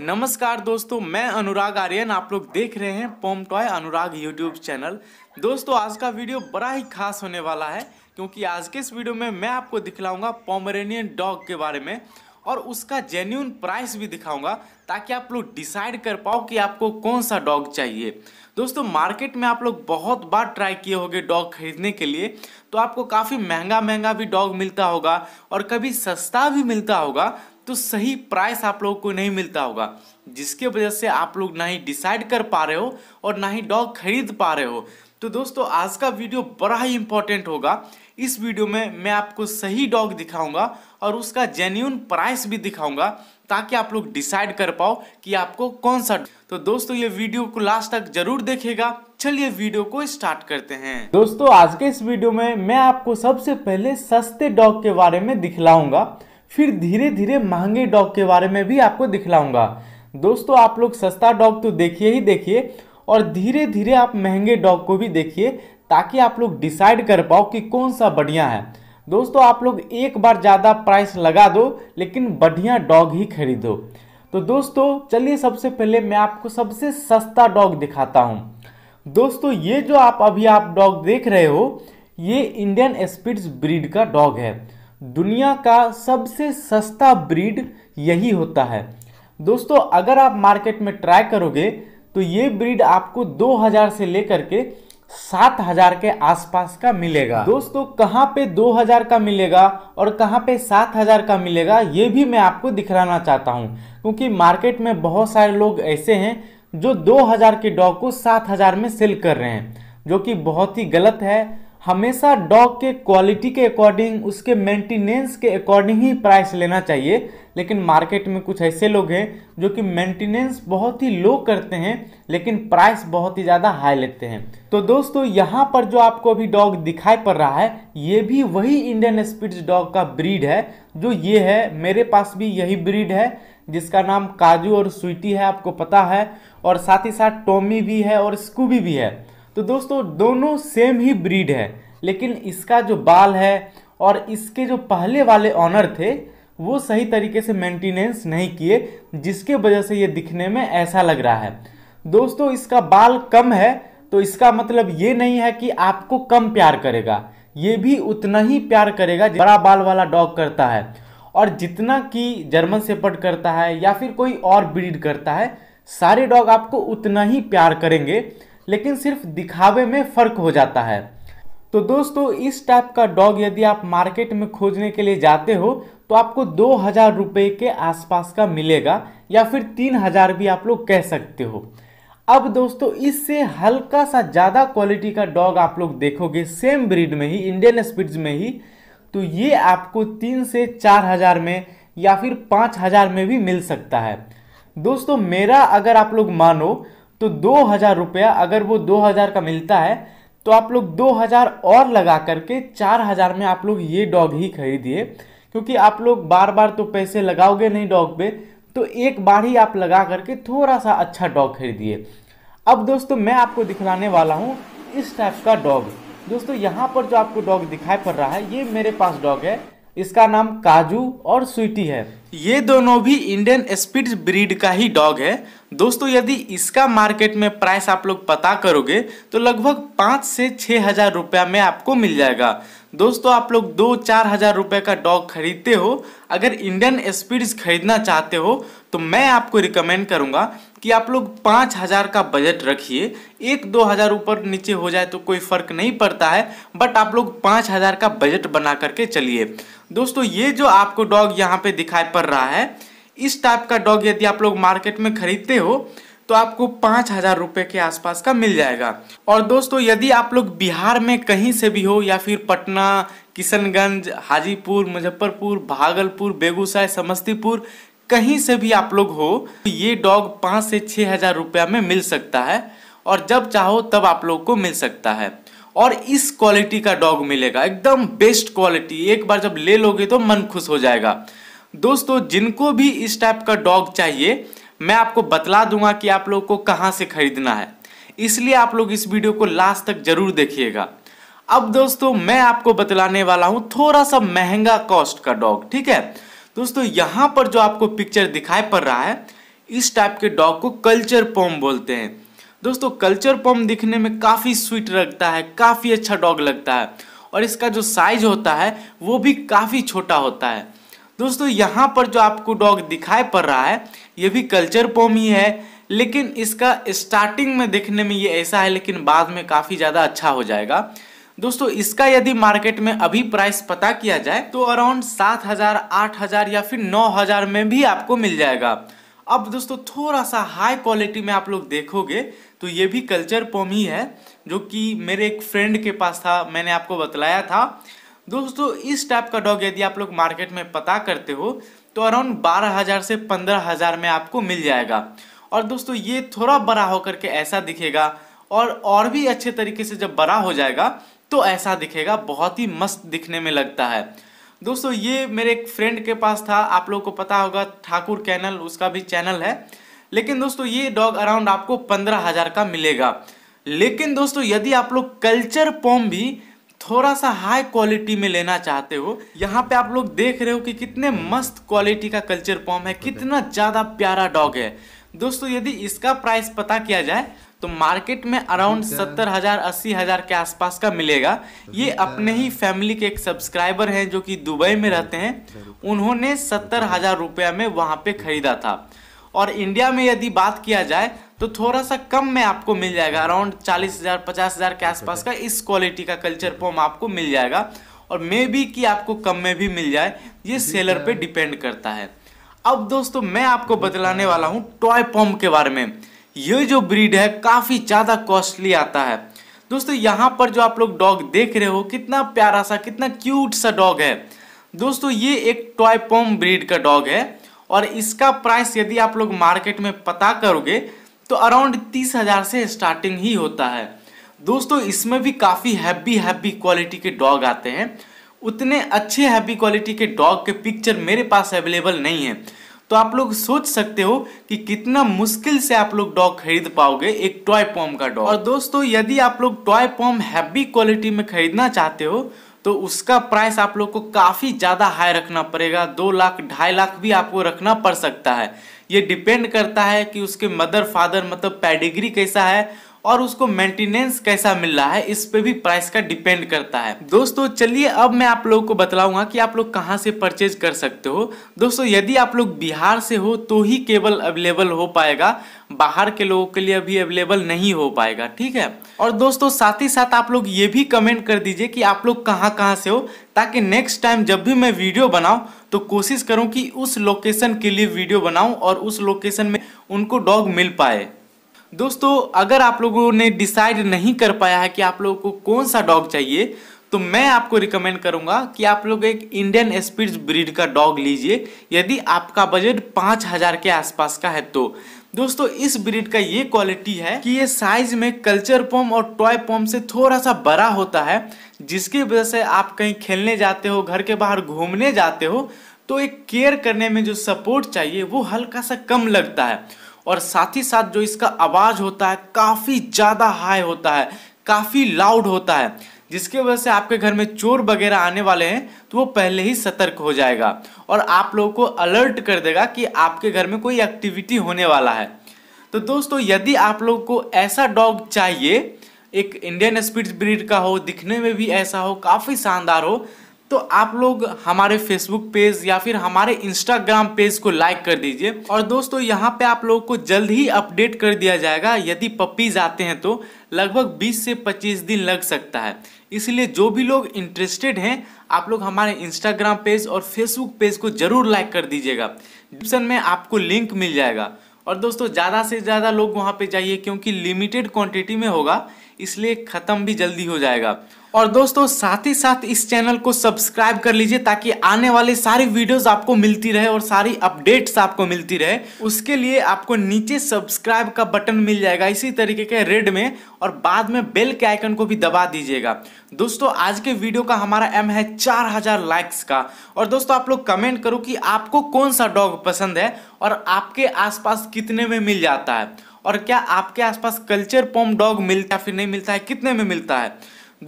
नमस्कार दोस्तों मैं अनुराग आर्यन आप लोग देख रहे हैं Pom toy Anurag YouTube channel दोस्तों आज का वीडियो बड़ा ही खास होने वाला है क्योंकि आज के इस वीडियो में मैं आपको दिखलाऊंगा पोमरेनियन डॉग के बारे में और उसका जेन्यून प्राइस भी दिखाऊंगा ताकि आप लोग डिसाइड कर पाओ कि आपको कौन सा डॉग चाहिए दोस्तों मार्केट में आप लोग बहुत बार ट्राई किए होंगे डॉग खरीदने के लिए तो आपको काफ़ी महंगा महंगा भी डॉग मिलता होगा और कभी सस्ता भी मिलता होगा तो सही प्राइस आप लोगों को नहीं मिलता होगा जिसके वजह से आप लोग ना ही डिसाइड कर पा रहे हो और ना ही डॉग खरीद पा रहे हो तो दोस्तों आज का वीडियो बड़ा ही इंपॉर्टेंट होगा इस वीडियो में मैं आपको सही डॉग दिखाऊंगा और उसका जेन्यून प्राइस भी दिखाऊंगा ताकि आप लोग डिसाइड कर पाओ कि आपको कौन सा तो दोस्तों ये वीडियो को लास्ट तक जरूर देखेगा चलिए वीडियो को स्टार्ट करते हैं दोस्तों आज के इस वीडियो में मैं आपको सबसे पहले सस्ते डॉग के बारे में दिखलाऊंगा फिर धीरे धीरे महंगे डॉग के बारे में भी आपको दिखलाऊंगा दोस्तों आप लोग सस्ता डॉग तो देखिए ही देखिए और धीरे धीरे आप महंगे डॉग को भी देखिए ताकि आप लोग डिसाइड कर पाओ कि कौन सा बढ़िया है दोस्तों आप लोग एक बार ज़्यादा प्राइस लगा दो लेकिन बढ़िया डॉग ही खरीदो तो दोस्तों चलिए सबसे पहले मैं आपको सबसे सस्ता डॉग दिखाता हूँ दोस्तों ये जो आप अभी आप डॉग देख रहे हो ये इंडियन स्पीड्स ब्रीड का डॉग है दुनिया का सबसे सस्ता ब्रीड यही होता है दोस्तों अगर आप मार्केट में ट्राई करोगे तो ये ब्रीड आपको 2000 से लेकर के 7000 के आसपास का मिलेगा दोस्तों कहाँ पे 2000 का मिलेगा और कहाँ पे 7000 का मिलेगा ये भी मैं आपको दिखाना चाहता हूँ क्योंकि मार्केट में बहुत सारे लोग ऐसे हैं जो 2000 के डॉग को 7000 में सेल कर रहे हैं जो कि बहुत ही गलत है हमेशा डॉग के क्वालिटी के अकॉर्डिंग उसके मेंटेनेंस के अकॉर्डिंग ही प्राइस लेना चाहिए लेकिन मार्केट में कुछ ऐसे लोग हैं जो कि मेंटेनेंस बहुत ही लो करते हैं लेकिन प्राइस बहुत ही ज़्यादा हाई लेते हैं तो दोस्तों यहाँ पर जो आपको अभी डॉग दिखाई पड़ रहा है ये भी वही इंडियन स्पिट्स डॉग का ब्रीड है जो ये है मेरे पास भी यही ब्रीड है जिसका नाम काजू और स्वीटी है आपको पता है और साथ ही साथ टोमी भी है और स्कूबी भी है तो दोस्तों दोनों सेम ही ब्रीड है लेकिन इसका जो बाल है और इसके जो पहले वाले ऑनर थे वो सही तरीके से मेंटेनेंस नहीं किए जिसके वजह से ये दिखने में ऐसा लग रहा है दोस्तों इसका बाल कम है तो इसका मतलब ये नहीं है कि आपको कम प्यार करेगा ये भी उतना ही प्यार करेगा बड़ा बाल वाला डॉग करता है और जितना कि जर्मन सेपर्ड करता है या फिर कोई और ब्रीड करता है सारे डॉग आपको उतना ही प्यार करेंगे लेकिन सिर्फ दिखावे में फ़र्क हो जाता है तो दोस्तों इस टाइप का डॉग यदि आप मार्केट में खोजने के लिए जाते हो तो आपको दो हज़ार रुपये के आसपास का मिलेगा या फिर तीन हज़ार भी आप लोग कह सकते हो अब दोस्तों इससे हल्का सा ज़्यादा क्वालिटी का डॉग आप लोग देखोगे सेम ब्रीड में ही इंडियन स्पीड्स में ही तो ये आपको तीन से चार हज़ार में या फिर पाँच हज़ार में भी मिल सकता है दोस्तों मेरा अगर आप लोग मानो तो दो हज़ार रुपया अगर वो दो हज़ार का मिलता है तो आप लोग दो हज़ार और लगा करके चार हज़ार में आप लोग ये डॉग ही खरीदिए क्योंकि आप लोग बार बार तो पैसे लगाओगे नहीं डॉग पे तो एक बार ही आप लगा करके थोड़ा सा अच्छा डॉग खरीदिए अब दोस्तों मैं आपको दिखलाने वाला हूँ इस टाइप का डॉग दोस्तों यहाँ पर जो आपको डॉग दिखाई पड़ रहा है ये मेरे पास डॉग है इसका नाम काजू और स्वीटी है ये दोनों भी इंडियन स्पीड ब्रीड का ही डॉग है दोस्तों यदि इसका मार्केट में प्राइस आप लोग पता करोगे तो लगभग पाँच से छः हज़ार रुपया में आपको मिल जाएगा दोस्तों आप लोग दो चार हज़ार रुपये का डॉग खरीदते हो अगर इंडियन स्पीड्स खरीदना चाहते हो तो मैं आपको रिकमेंड करूँगा कि आप लोग पाँच हज़ार का बजट रखिए एक दो हज़ार ऊपर नीचे हो जाए तो कोई फ़र्क नहीं पड़ता है बट आप लोग पाँच हज़ार का बजट बना करके चलिए दोस्तों ये जो आपको डॉग यहाँ पे दिखाई पड़ रहा है इस टाइप का डॉग यदि आप लोग मार्केट में खरीदते हो तो आपको पाँच हजार रुपये के आसपास का मिल जाएगा और दोस्तों यदि आप लोग बिहार में कहीं से भी हो या फिर पटना किशनगंज हाजीपुर मुजफ्फरपुर भागलपुर बेगूसराय समस्तीपुर कहीं से भी आप लोग हो तो ये डॉग पाँच से छः हज़ार रुपया में मिल सकता है और जब चाहो तब आप लोग को मिल सकता है और इस क्वालिटी का डॉग मिलेगा एकदम बेस्ट क्वालिटी एक बार जब ले लोगे तो मन खुश हो जाएगा दोस्तों जिनको भी इस टाइप का डॉग चाहिए मैं आपको बतला दूंगा कि आप लोग को कहाँ से खरीदना है इसलिए आप लोग इस वीडियो को लास्ट तक जरूर देखिएगा अब दोस्तों मैं आपको बतलाने वाला हूँ थोड़ा सा महंगा कॉस्ट का डॉग ठीक है दोस्तों यहाँ पर जो आपको पिक्चर दिखाई पड़ रहा है इस टाइप के डॉग को कल्चर पॉम बोलते हैं दोस्तों कल्चर पॉम दिखने में काफ़ी स्वीट लगता है काफ़ी अच्छा डॉग लगता है और इसका जो साइज होता है वो भी काफ़ी छोटा होता है दोस्तों यहाँ पर जो आपको डॉग दिखाई पड़ रहा है ये भी कल्चर पोम ही है लेकिन इसका स्टार्टिंग में देखने में ये ऐसा है लेकिन बाद में काफ़ी ज़्यादा अच्छा हो जाएगा दोस्तों इसका यदि मार्केट में अभी प्राइस पता किया जाए तो अराउंड सात हजार आठ हजार या फिर नौ हजार में भी आपको मिल जाएगा अब दोस्तों थोड़ा सा हाई क्वालिटी में आप लोग देखोगे तो ये भी कल्चर पोम ही है जो कि मेरे एक फ्रेंड के पास था मैंने आपको बतलाया था दोस्तों इस टाइप का डॉग यदि आप लोग मार्केट में पता करते हो तो अराउंड बारह हज़ार से पंद्रह हज़ार में आपको मिल जाएगा और दोस्तों ये थोड़ा बड़ा होकर के ऐसा दिखेगा और और भी अच्छे तरीके से जब बड़ा हो जाएगा तो ऐसा दिखेगा बहुत ही मस्त दिखने में लगता है दोस्तों ये मेरे एक फ्रेंड के पास था आप लोग को पता होगा ठाकुर कैनल उसका भी चैनल है लेकिन दोस्तों ये डॉग अराउंड आपको पंद्रह हज़ार का मिलेगा लेकिन दोस्तों यदि आप लोग कल्चर पॉम भी थोड़ा सा हाई क्वालिटी में लेना चाहते हो यहाँ पे आप लोग देख रहे हो कि कितने मस्त क्वालिटी का कल्चर पॉम है कितना ज़्यादा प्यारा डॉग है दोस्तों यदि इसका प्राइस पता किया जाए तो मार्केट में अराउंड सत्तर हजार अस्सी हजार के आसपास का मिलेगा ये अपने ही फैमिली के एक सब्सक्राइबर हैं जो कि दुबई में रहते हैं उन्होंने सत्तर हजार रुपया में वहाँ पे खरीदा था और इंडिया में यदि बात किया जाए तो थोड़ा सा कम में आपको मिल जाएगा अराउंड चालीस हज़ार पचास हज़ार के आसपास का इस क्वालिटी का कल्चर पॉम आपको मिल जाएगा और मे भी कि आपको कम में भी मिल जाए ये सेलर पे डिपेंड करता है अब दोस्तों मैं आपको बतलाने वाला हूँ टॉय पॉम के बारे में ये जो ब्रीड है काफ़ी ज़्यादा कॉस्टली आता है दोस्तों यहाँ पर जो आप लोग डॉग देख रहे हो कितना प्यारा सा कितना क्यूट सा डॉग है दोस्तों ये एक टॉय पॉम ब्रीड का डॉग है और इसका प्राइस यदि आप लोग मार्केट में पता करोगे तो अराउंड तीस हज़ार से स्टार्टिंग ही होता है दोस्तों इसमें भी काफ़ी हैवी हैप्पी क्वालिटी के डॉग आते हैं उतने अच्छे हैप्पी क्वालिटी के डॉग के पिक्चर मेरे पास अवेलेबल नहीं है तो आप लोग सोच सकते हो कि कितना मुश्किल से आप लोग डॉग खरीद पाओगे एक टॉय पॉम का डॉग और दोस्तों यदि आप लोग टॉय पॉम हैवी क्वालिटी में खरीदना चाहते हो तो उसका प्राइस आप लोग को काफ़ी ज़्यादा हाई रखना पड़ेगा दो लाख ढाई लाख भी आपको रखना पड़ सकता है ये डिपेंड करता है कि उसके मदर फादर मतलब पैडिग्री कैसा है और उसको मेंटेनेंस कैसा मिल रहा है इस पे भी प्राइस का डिपेंड करता है दोस्तों चलिए अब मैं आप लोगों को बतलाऊंगा कि आप लोग कहाँ से परचेज कर सकते हो दोस्तों यदि आप लोग बिहार से हो तो ही केबल अवेलेबल हो पाएगा बाहर के लोगों के लिए अभी अवेलेबल नहीं हो पाएगा ठीक है और दोस्तों साथ ही साथ आप लोग ये भी कमेंट कर दीजिए कि आप लोग कहाँ कहाँ से हो ताकि नेक्स्ट टाइम जब भी मैं वीडियो बनाऊँ तो कोशिश करूँ कि उस लोकेशन के लिए वीडियो बनाऊँ और उस लोकेशन में उनको डॉग मिल पाए दोस्तों अगर आप लोगों ने डिसाइड नहीं कर पाया है कि आप लोगों को कौन सा डॉग चाहिए तो मैं आपको रिकमेंड करूंगा कि आप लोग एक इंडियन स्पीड ब्रीड का डॉग लीजिए यदि आपका बजट पाँच हज़ार के आसपास का है तो दोस्तों इस ब्रीड का ये क्वालिटी है कि ये साइज में कल्चर पॉम और टॉय पॉम से थोड़ा सा बड़ा होता है जिसकी वजह से आप कहीं खेलने जाते हो घर के बाहर घूमने जाते हो तो एक केयर करने में जो सपोर्ट चाहिए वो हल्का सा कम लगता है और साथ ही साथ जो इसका आवाज़ होता है काफ़ी ज़्यादा हाई होता है काफ़ी लाउड होता है जिसके वजह से आपके घर में चोर वगैरह आने वाले हैं तो वो पहले ही सतर्क हो जाएगा और आप लोगों को अलर्ट कर देगा कि आपके घर में कोई एक्टिविटी होने वाला है तो दोस्तों यदि आप लोग को ऐसा डॉग चाहिए एक इंडियन स्पीड ब्रीड का हो दिखने में भी ऐसा हो काफ़ी शानदार हो तो आप लोग हमारे फेसबुक पेज या फिर हमारे इंस्टाग्राम पेज को लाइक कर दीजिए और दोस्तों यहाँ पे आप लोगों को जल्द ही अपडेट कर दिया जाएगा यदि पप्पीज आते हैं तो लगभग 20 से 25 दिन लग सकता है इसलिए जो भी लोग इंटरेस्टेड हैं आप लोग हमारे इंस्टाग्राम पेज और फेसबुक पेज को जरूर लाइक कर दीजिएगा डिस्क्रिप्शन में आपको लिंक मिल जाएगा और दोस्तों ज़्यादा से ज़्यादा लोग वहाँ पर जाइए क्योंकि लिमिटेड क्वान्टिटी में होगा इसलिए ख़त्म भी जल्दी हो जाएगा और दोस्तों साथ ही साथ इस चैनल को सब्सक्राइब कर लीजिए ताकि आने वाले सारी वीडियोस आपको मिलती रहे और सारी अपडेट्स आपको मिलती रहे उसके लिए आपको नीचे सब्सक्राइब का बटन मिल जाएगा इसी तरीके के रेड में और बाद में बेल के आइकन को भी दबा दीजिएगा दोस्तों आज के वीडियो का हमारा एम है चार हजार लाइक्स का और दोस्तों आप लोग कमेंट करो कि आपको कौन सा डॉग पसंद है और आपके आसपास कितने में मिल जाता है और क्या आपके आसपास कल्चर पॉम डॉग मिलता है फिर नहीं मिलता है कितने में मिलता है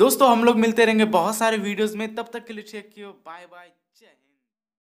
दोस्तों हम लोग मिलते रहेंगे बहुत सारे वीडियोस में तब तक के लिए चेक किया बाय बाय